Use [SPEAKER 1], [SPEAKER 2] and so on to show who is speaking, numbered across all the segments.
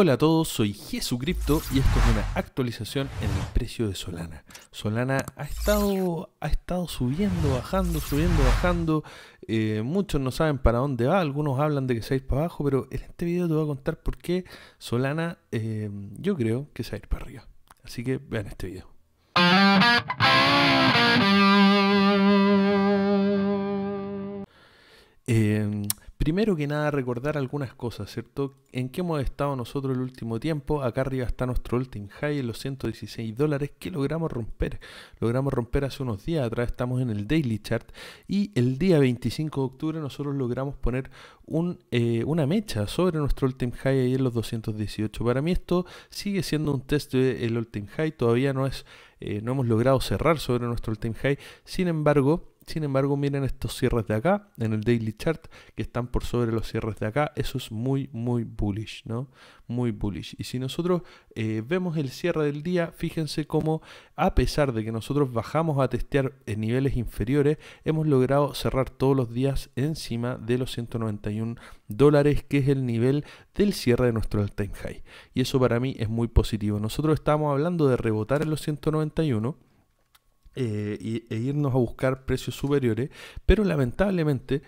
[SPEAKER 1] Hola a todos, soy Jesucripto y esto es una actualización en el precio de Solana. Solana ha estado, ha estado subiendo, bajando, subiendo, bajando. Eh, muchos no saben para dónde va, algunos hablan de que se va a ir para abajo, pero en este video te voy a contar por qué Solana eh, yo creo que se va a ir para arriba. Así que vean este video. Eh, Primero que nada, recordar algunas cosas, ¿cierto? ¿En qué hemos estado nosotros el último tiempo? Acá arriba está nuestro último high en los 116 dólares que logramos romper. Logramos romper hace unos días, atrás estamos en el daily chart y el día 25 de octubre nosotros logramos poner un, eh, una mecha sobre nuestro All-Time high ahí en los 218. Para mí esto sigue siendo un test del All-Time high, todavía no es, eh, no hemos logrado cerrar sobre nuestro último high, sin embargo... Sin embargo, miren estos cierres de acá, en el daily chart, que están por sobre los cierres de acá. Eso es muy, muy bullish, ¿no? Muy bullish. Y si nosotros eh, vemos el cierre del día, fíjense cómo, a pesar de que nosotros bajamos a testear en niveles inferiores, hemos logrado cerrar todos los días encima de los 191 dólares, que es el nivel del cierre de nuestro time high. Y eso para mí es muy positivo. Nosotros estamos hablando de rebotar en los 191 eh, e irnos a buscar precios superiores, pero lamentablemente,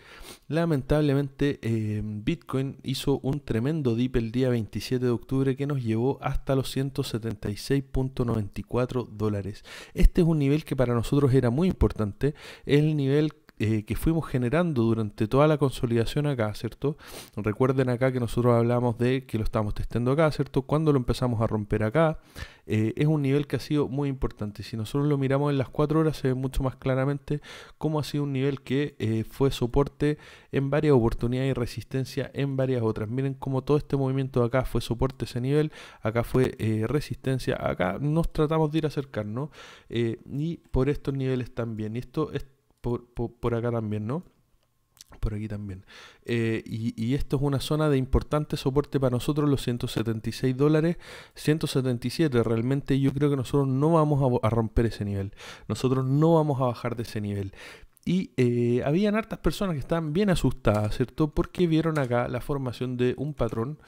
[SPEAKER 1] lamentablemente eh, Bitcoin hizo un tremendo dip el día 27 de octubre que nos llevó hasta los 176.94 dólares. Este es un nivel que para nosotros era muy importante, el nivel eh, que fuimos generando durante toda la consolidación acá, ¿cierto? Recuerden acá que nosotros hablamos de que lo estamos testando acá, ¿cierto? Cuando lo empezamos a romper acá, eh, es un nivel que ha sido muy importante. Si nosotros lo miramos en las cuatro horas, se ve mucho más claramente cómo ha sido un nivel que eh, fue soporte en varias oportunidades y resistencia en varias otras. Miren cómo todo este movimiento de acá fue soporte ese nivel, acá fue resistencia, acá nos tratamos de ir a acercarnos y por estos niveles también. Y esto es por, por, acá también, ¿no? Por aquí también. Eh, y, esto es una zona de importante soporte para nosotros, los 176 dólares, 177. Realmente yo creo que nosotros no vamos a, romper ese nivel. Nosotros no vamos a bajar de ese nivel. Y eh, habían hartas personas que estaban bien asustadas, ¿cierto? Porque vieron acá la formación de un patrón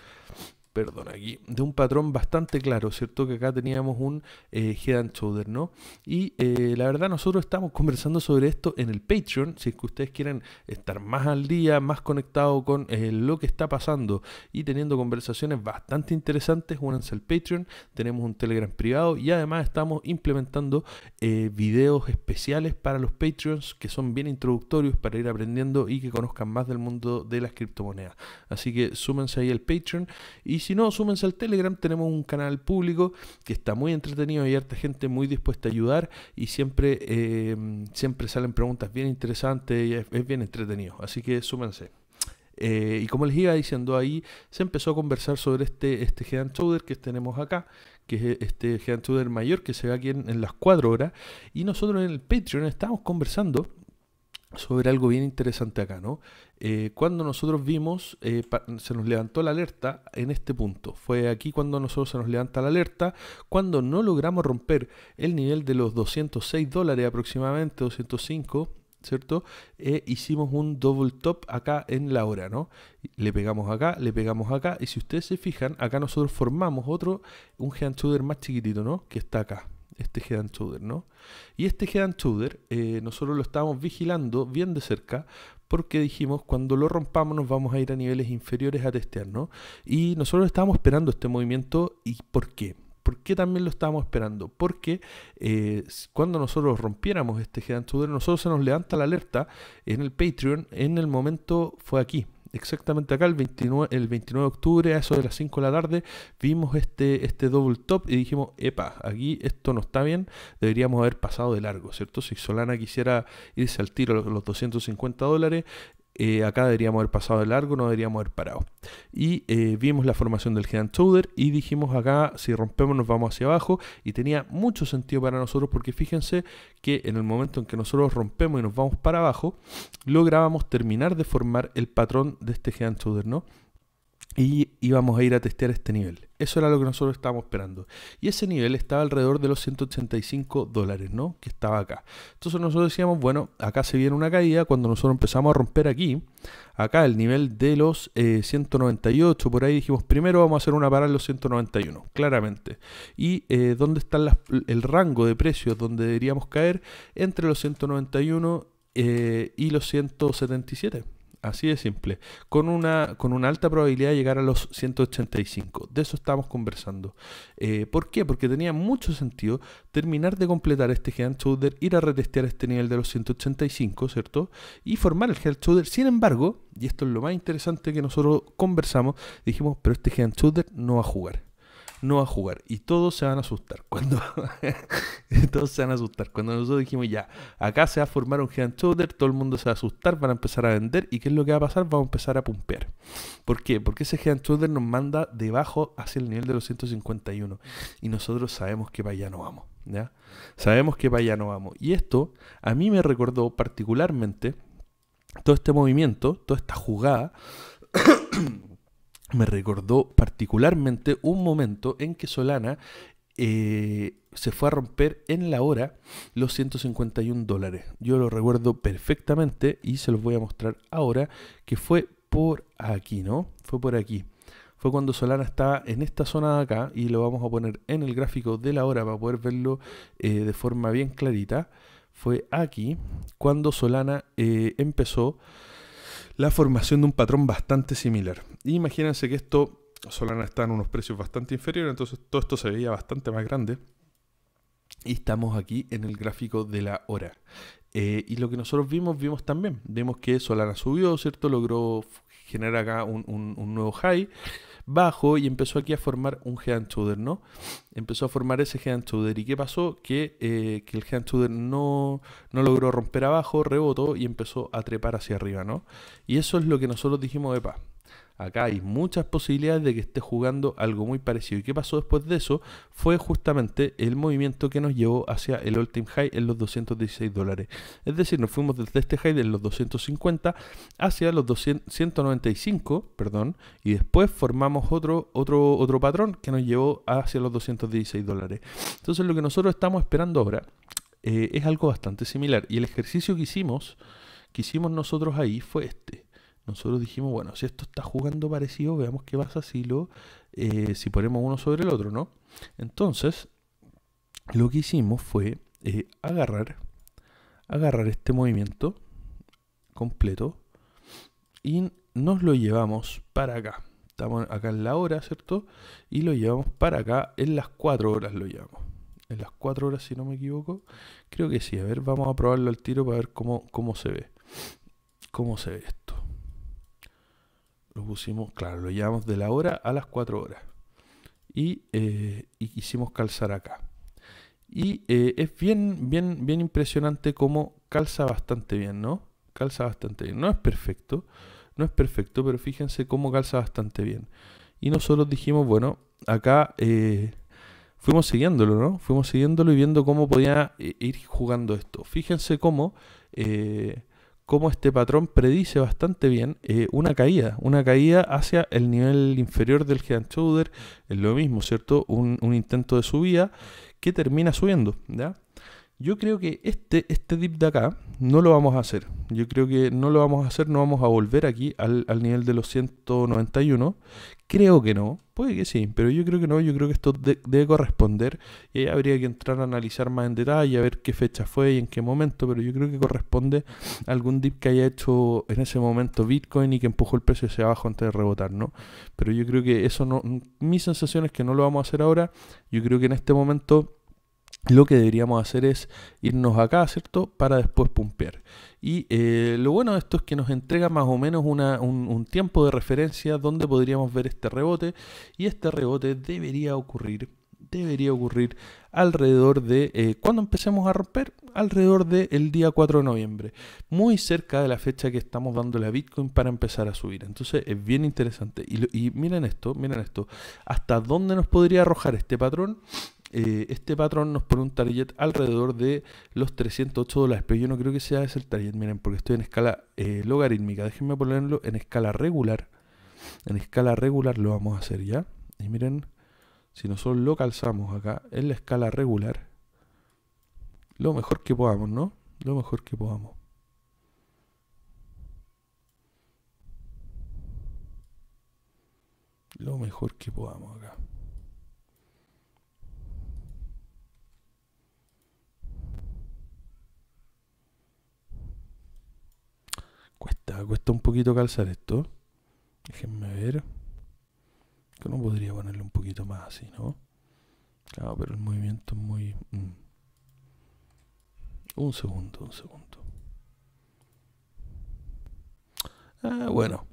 [SPEAKER 1] perdón aquí, de un patrón bastante claro, ¿cierto? Que acá teníamos un eh, head and ¿no? Y eh, la verdad nosotros estamos conversando sobre esto en el Patreon, si es que ustedes quieren estar más al día, más conectado con eh, lo que está pasando y teniendo conversaciones bastante interesantes, únanse al Patreon, tenemos un Telegram privado y además estamos implementando videos especiales para los Patreons que son bien introductorios para ir aprendiendo y que conozcan más del mundo de las criptomonedas. Así que súmense ahí al Patreon y si no, súmense al Telegram, tenemos un canal público que está muy entretenido, hay harta gente muy dispuesta a ayudar y siempre, eh, siempre salen preguntas bien interesantes y es, bien entretenido, así que súmense. Eh, y como les iba diciendo ahí, se empezó a conversar sobre este, este Head Shoulder que tenemos acá, que es este Head Shoulder mayor que se ve aquí en, las 4 horas. Y nosotros en el Patreon estamos conversando sobre algo bien interesante acá, ¿no? Eh, cuando nosotros vimos, eh, se nos levantó la alerta en este punto. Fue aquí cuando nosotros se nos levanta la alerta, cuando no logramos romper el nivel de los 206 dólares aproximadamente, 205, ¿cierto? Eh, hicimos un double top acá en la hora, ¿no? Le pegamos acá, le pegamos acá, y si ustedes se fijan, acá nosotros formamos otro, un hand shooter más chiquitito, ¿no? Que está acá, este Head and ¿no? Y este Head and eh, nosotros lo estábamos vigilando bien de cerca porque dijimos cuando lo rompamos nos vamos a ir a niveles inferiores a testear, ¿no? Y nosotros estábamos esperando este movimiento y ¿por qué? ¿Por qué también lo estábamos esperando? Porque eh, cuando nosotros rompiéramos este Head and shoulder nosotros se nos levanta la alerta en el Patreon, en el momento fue aquí, exactamente acá, el 29, el 29 de octubre, a eso de las 5 de la tarde, vimos este, este double top y dijimos, epa, aquí esto no está bien, deberíamos haber pasado de largo, ¿cierto? Si Solana quisiera irse al tiro los, los 250 dólares, eh, acá deberíamos haber pasado de largo, no deberíamos haber parado. Y eh, vimos la formación del head and y dijimos acá, si rompemos nos vamos hacia abajo. Y tenía mucho sentido para nosotros porque fíjense que en el momento en que nosotros rompemos y nos vamos para abajo, lográbamos terminar de formar el patrón de este head and ¿no? y íbamos a ir a testear este nivel. Eso era lo que nosotros estábamos esperando. Y ese nivel estaba alrededor de los 185 dólares, ¿no? Que estaba acá. Entonces nosotros decíamos, bueno, acá se viene una caída. Cuando nosotros empezamos a romper aquí, acá el nivel de los 198, eh, por ahí dijimos, primero vamos a hacer una parada en los 191, claramente. Y eh, dónde está el rango de precios donde deberíamos caer entre los 191 eh, y los 177. Así de simple. Con una, con una alta probabilidad de llegar a los 185. De eso estamos conversando. Eh, ¿Por qué? Porque tenía mucho sentido terminar de completar este head Shooter, ir a retestear este nivel de los 185, ¿cierto? Y formar el head Shooter. Sin embargo, y esto es lo más interesante que nosotros conversamos, dijimos, pero este head Shooter no va a jugar no va a jugar. Y todos se van a asustar. Cuando todos se van a asustar. Cuando nosotros dijimos, ya, acá se va a formar un and shoulder, todo el mundo se va a asustar, van a empezar a vender. ¿Y qué es lo que va a pasar? Vamos a empezar a pumpear. ¿Por qué? Porque ese and shoulder nos manda debajo hacia el nivel de los 151. Y nosotros sabemos que para allá no vamos. ¿ya? Sabemos que para allá no vamos. Y esto a mí me recordó particularmente todo este movimiento, toda esta jugada me recordó particularmente un momento en que Solana eh, se fue a romper en la hora los 151 dólares. Yo lo recuerdo perfectamente y se los voy a mostrar ahora, que fue por aquí, ¿no? Fue por aquí. Fue cuando Solana estaba en esta zona de acá y lo vamos a poner en el gráfico de la hora para poder verlo eh, de forma bien clarita. Fue aquí cuando Solana eh, empezó la formación de un patrón bastante similar. Imagínense que esto, Solana está en unos precios bastante inferiores, entonces todo esto se veía bastante más grande. Y estamos aquí en el gráfico de la hora. Eh, y lo que nosotros vimos, vimos también. Vemos que Solana subió, ¿cierto? Logró generar acá un nuevo high bajo y empezó aquí a formar un head and ¿no? Empezó a formar ese head and ¿Y qué pasó? Que, eh, que el head and no, logró romper abajo, rebotó y empezó a trepar hacia arriba, ¿no? Y eso es lo que nosotros dijimos, epa, Acá hay muchas posibilidades de que esté jugando algo muy parecido. ¿Y qué pasó después de eso? Fue justamente el movimiento que nos llevó hacia el all high en los 216 dólares. Es decir, nos fuimos desde este high de los 250 hacia los 195, perdón, y después formamos otro, otro, otro patrón que nos llevó hacia los 216 dólares. Entonces lo que nosotros estamos esperando ahora eh, es algo bastante similar. Y el ejercicio que hicimos, que hicimos nosotros ahí fue este nosotros dijimos, bueno, si esto está jugando parecido, veamos qué pasa si lo eh, si ponemos uno sobre el otro, ¿no? Entonces, lo que hicimos fue eh, agarrar, agarrar este movimiento completo y nos lo llevamos para acá. Estamos acá en la hora, ¿cierto? Y lo llevamos para acá, en las 4 horas lo llevamos. En las 4 horas, si no me equivoco. Creo que sí. A ver, vamos a probarlo al tiro para ver cómo, cómo se ve. Cómo se ve esto lo pusimos, claro, lo llevamos de la hora a las 4 horas. Eh, y, quisimos calzar acá. Y eh, es bien, bien, bien impresionante cómo calza bastante bien, ¿no? Calza bastante bien. No es perfecto, no es perfecto, pero fíjense cómo calza bastante bien. Y nosotros dijimos, bueno, acá eh, fuimos siguiéndolo, ¿no? Fuimos siguiéndolo y viendo cómo podía ir jugando esto. Fíjense cómo cómo este patrón predice bastante bien eh, una caída, una caída hacia el nivel inferior del head and shoulder, es lo mismo, ¿cierto? Un, un intento de subida que termina subiendo, ¿ya? Yo creo que este, este dip de acá no lo vamos a hacer. Yo creo que no lo vamos a hacer, no vamos a volver aquí al, nivel de los 191. Creo que no, puede que sí, pero yo creo que no. Yo creo que esto debe corresponder y ahí habría que entrar a analizar más en detalle, a ver qué fecha fue y en qué momento, pero yo creo que corresponde a algún dip que haya hecho en ese momento Bitcoin y que empujó el precio hacia abajo antes de rebotar, ¿no? Pero yo creo que eso no. Mi sensación es que no lo vamos a hacer ahora. Yo creo que en este momento lo que deberíamos hacer es irnos acá, ¿cierto? Para después pumpear. Y eh, lo bueno de esto es que nos entrega más o menos un, tiempo de referencia donde podríamos ver este rebote. Y este rebote debería ocurrir, debería ocurrir alrededor de, ¿Cuándo eh, cuando empecemos a romper, alrededor del día 4 de noviembre, muy cerca de la fecha que estamos dándole a Bitcoin para empezar a subir. Entonces es bien interesante. y miren esto, miren esto, hasta dónde nos podría arrojar este patrón eh, este patrón nos pone un target alrededor de los 308 dólares, pero yo no creo que sea ese el target, miren, porque estoy en escala eh, logarítmica, déjenme ponerlo en escala regular, en escala regular lo vamos a hacer ya, y miren, si nosotros lo calzamos acá en la escala regular, lo mejor que podamos, ¿no? Lo mejor que podamos. Lo mejor que podamos acá. Cuesta, cuesta un poquito calzar esto. Déjenme ver. Que no podría ponerle un poquito más así, ¿no? Claro, pero el movimiento es muy... Mm. Un segundo, un segundo. Ah, bueno.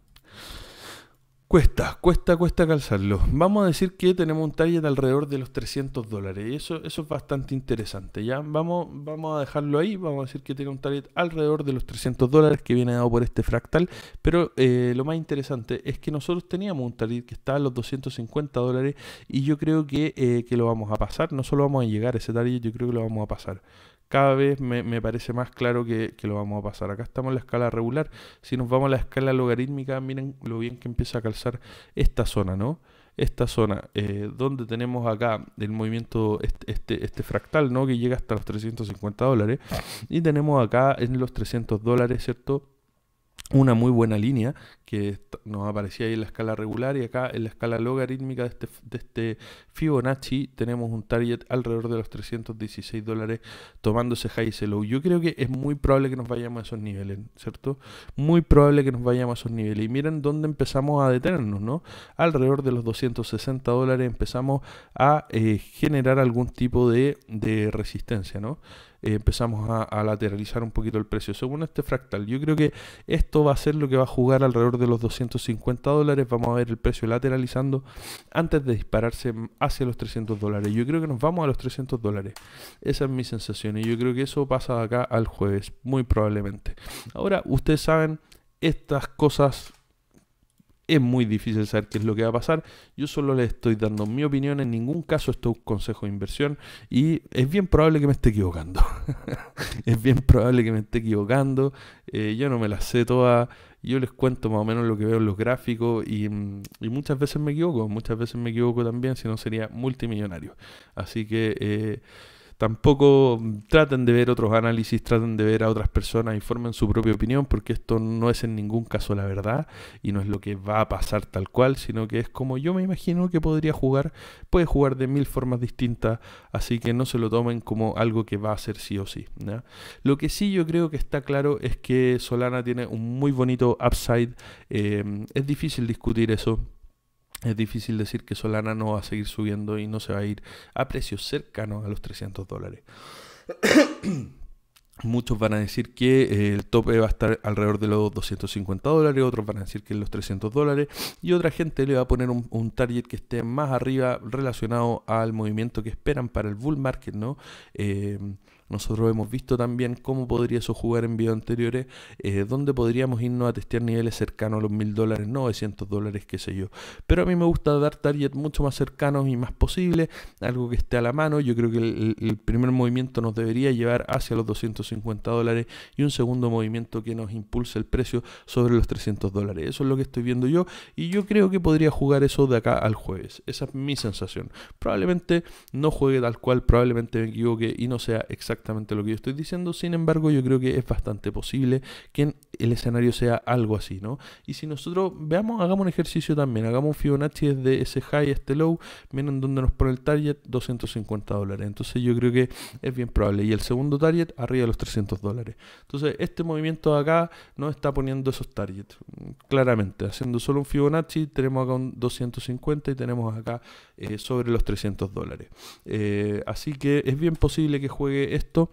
[SPEAKER 1] Cuesta, cuesta, cuesta calzarlo. Vamos a decir que tenemos un target alrededor de los 300 dólares y eso, eso es bastante interesante. Ya vamos, vamos a dejarlo ahí, vamos a decir que tiene un target alrededor de los 300 dólares que viene dado por este fractal, pero eh, lo más interesante es que nosotros teníamos un target que está a los 250 dólares y yo creo que, eh, que lo vamos a pasar, no solo vamos a llegar a ese target, yo creo que lo vamos a pasar cada vez me, parece más claro que, lo vamos a pasar. Acá estamos en la escala regular. Si nos vamos a la escala logarítmica, miren lo bien que empieza a calzar esta zona, ¿no? Esta zona, eh, donde tenemos acá el movimiento, este, este, este, fractal, ¿no? Que llega hasta los 350 dólares. Y tenemos acá en los 300 dólares, ¿cierto? una muy buena línea que nos aparecía ahí en la escala regular y acá en la escala logarítmica de este, este Fibonacci tenemos un target alrededor de los 316 dólares tomándose high y low. Yo creo que es muy probable que nos vayamos a esos niveles, ¿cierto? Muy probable que nos vayamos a esos niveles. Y miren dónde empezamos a detenernos, ¿no? Alrededor de los 260 dólares empezamos a eh, generar algún tipo de, de resistencia, ¿no? Eh, empezamos a, a, lateralizar un poquito el precio. Según este fractal, yo creo que esto va a ser lo que va a jugar alrededor de los 250 dólares. Vamos a ver el precio lateralizando antes de dispararse hacia los 300 dólares. Yo creo que nos vamos a los 300 dólares. Esa es mi sensación y yo creo que eso pasa de acá al jueves, muy probablemente. Ahora, ustedes saben, estas cosas es muy difícil saber qué es lo que va a pasar. Yo solo le estoy dando mi opinión, en ningún caso esto es un consejo de inversión y es bien probable que me esté equivocando. es bien probable que me esté equivocando, eh, yo no me la sé toda, yo les cuento más o menos lo que veo en los gráficos y, mm, muchas veces me equivoco, muchas veces me equivoco también, si no sería multimillonario. Así que... Eh, Tampoco traten de ver otros análisis, traten de ver a otras personas, y formen su propia opinión, porque esto no es en ningún caso la verdad y no es lo que va a pasar tal cual, sino que es como yo me imagino que podría jugar. Puede jugar de mil formas distintas, así que no se lo tomen como algo que va a ser sí o sí. Lo que sí yo creo que está claro es que Solana tiene un muy bonito upside. Eh, es difícil discutir eso es difícil decir que Solana no va a seguir subiendo y no se va a ir a precios cercanos a los 300 dólares. Muchos van a decir que eh, el tope va a estar alrededor de los 250 dólares, otros van a decir que los 300 dólares y otra gente le va a poner un, target que esté más arriba relacionado al movimiento que esperan para el bull market, ¿no? Eh, nosotros hemos visto también cómo podría eso jugar en videos anteriores, eh, Donde podríamos irnos a testear niveles cercanos a los 1000 dólares, 900 dólares, qué sé yo. Pero a mí me gusta dar target mucho más cercanos y más posibles algo que esté a la mano. Yo creo que el, primer movimiento nos debería llevar hacia los 250 dólares y un segundo movimiento que nos impulse el precio sobre los 300 dólares. Eso es lo que estoy viendo yo y yo creo que podría jugar eso de acá al jueves. Esa es mi sensación. Probablemente no juegue tal cual, probablemente me equivoque y no sea exactamente lo que yo estoy diciendo, sin embargo yo creo que es bastante posible que el escenario sea algo así, ¿no? Y si nosotros veamos, hagamos un ejercicio también, hagamos un Fibonacci desde ese high este low, miren donde nos pone el target, 250 dólares, entonces yo creo que es bien probable, y el segundo target arriba de los 300 dólares. Entonces este movimiento de acá no está poniendo esos targets, claramente, haciendo solo un Fibonacci, tenemos acá un 250 y tenemos acá eh, sobre los 300 dólares. Eh, así que es bien posible que juegue esto esto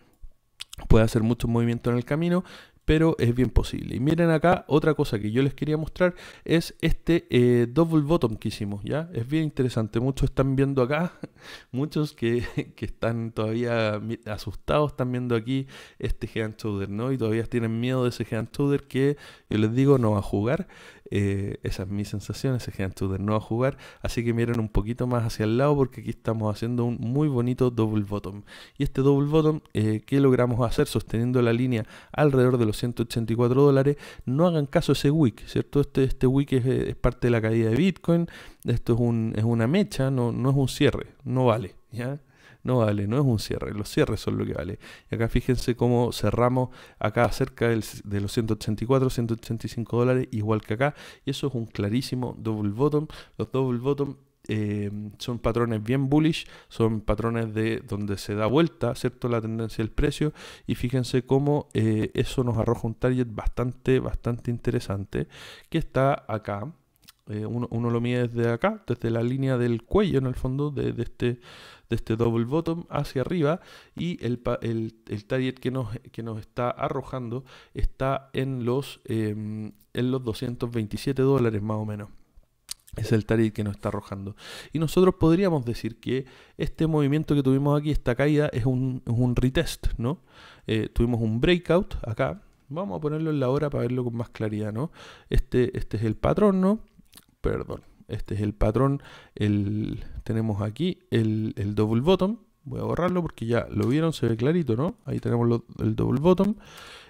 [SPEAKER 1] puede hacer mucho movimiento en el camino, pero es bien posible. Y miren acá, otra cosa que yo les quería mostrar es este eh, double bottom que hicimos, ¿ya? Es bien interesante, muchos están viendo acá, muchos que, están todavía asustados están viendo aquí este giant shoulder, ¿no? Y todavía tienen miedo de ese and shoulder que yo les digo no va a jugar. Eh, esa es mi sensación, ese de no a jugar. Así que miren un poquito más hacia el lado porque aquí estamos haciendo un muy bonito double bottom. Y este double bottom eh, ¿qué que logramos hacer sosteniendo la línea alrededor de los 184 dólares, no hagan caso ese wick, ¿cierto? Este, este wick eh, es, parte de la caída de Bitcoin, esto es, un, es una mecha, no, no es un cierre, no vale, ¿ya? No vale, no es un cierre, los cierres son lo que vale. Y acá fíjense cómo cerramos acá cerca de los 184, 185 dólares, igual que acá. Y eso es un clarísimo double bottom. Los double bottom eh, son patrones bien bullish, son patrones de donde se da vuelta, ¿cierto? La tendencia del precio. Y fíjense cómo eh, eso nos arroja un target bastante, bastante interesante que está acá. Eh, uno, lo mide desde acá, desde la línea del cuello en el fondo de, este de este double bottom hacia arriba y el, target que nos, que nos está arrojando está en los, em, en los 227 dólares más o menos. Es el target que nos está arrojando. Y nosotros podríamos decir que este movimiento que tuvimos aquí, esta caída, es un, un retest, ¿no? Eh, tuvimos un breakout acá. Vamos a ponerlo en la hora para verlo con más claridad, ¿no? Este, este es el patrón, ¿no? perdón. Este es el patrón. El, tenemos aquí el, el double bottom. Voy a borrarlo porque ya lo vieron, se ve clarito, ¿no? Ahí tenemos el double bottom.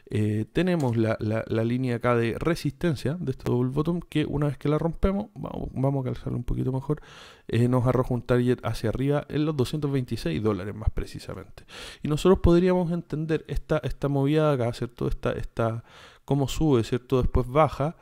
[SPEAKER 1] Eh, tenemos la, línea acá de resistencia de este double bottom que una vez que la rompemos, vamos, a calzarlo un poquito mejor, eh, nos arroja un target hacia arriba en los 226 dólares más precisamente. Y nosotros podríamos entender esta, esta movida acá, ¿cierto? Esta, esta, cómo sube, ¿cierto? Después baja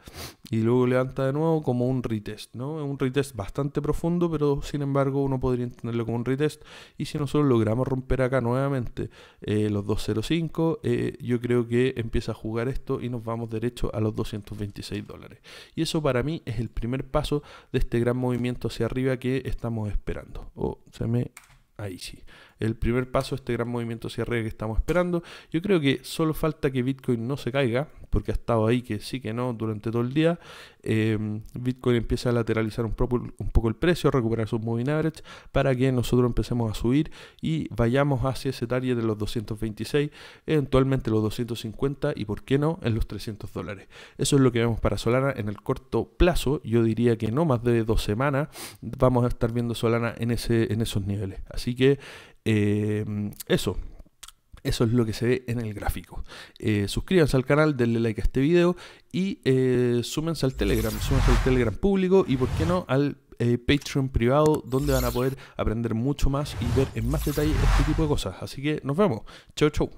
[SPEAKER 1] y luego levanta de nuevo como un retest, ¿no? Un retest bastante profundo, pero sin embargo uno podría entenderlo como un retest. Y si nosotros logramos romper acá nuevamente eh, los 205, eh, yo creo que empieza a jugar esto y nos vamos derecho a los 226 dólares. Y eso para mí es el primer paso de este gran movimiento hacia arriba que estamos esperando. O oh, se me... Ahí sí el primer paso, este gran movimiento cierre que estamos esperando. Yo creo que solo falta que Bitcoin no se caiga, porque ha estado ahí que sí que no durante todo el día. Eh, Bitcoin empieza a lateralizar un poco, el precio, a recuperar sus moving average, para que nosotros empecemos a subir y vayamos hacia ese target de los 226, eventualmente los 250 y, ¿por qué no?, en los 300 dólares. Eso es lo que vemos para Solana en el corto plazo. Yo diría que no más de dos semanas vamos a estar viendo Solana en esos niveles. Así que Em, eso. Eso es lo que se ve en el gráfico. Eh, suscríbanse al canal, denle like a este video y eh, súmense al Telegram, súmense al Telegram público y, por qué no, al eh, Patreon privado, donde van a poder aprender mucho más y ver en más detalle este tipo de cosas. Así que nos vemos. Chau, chau.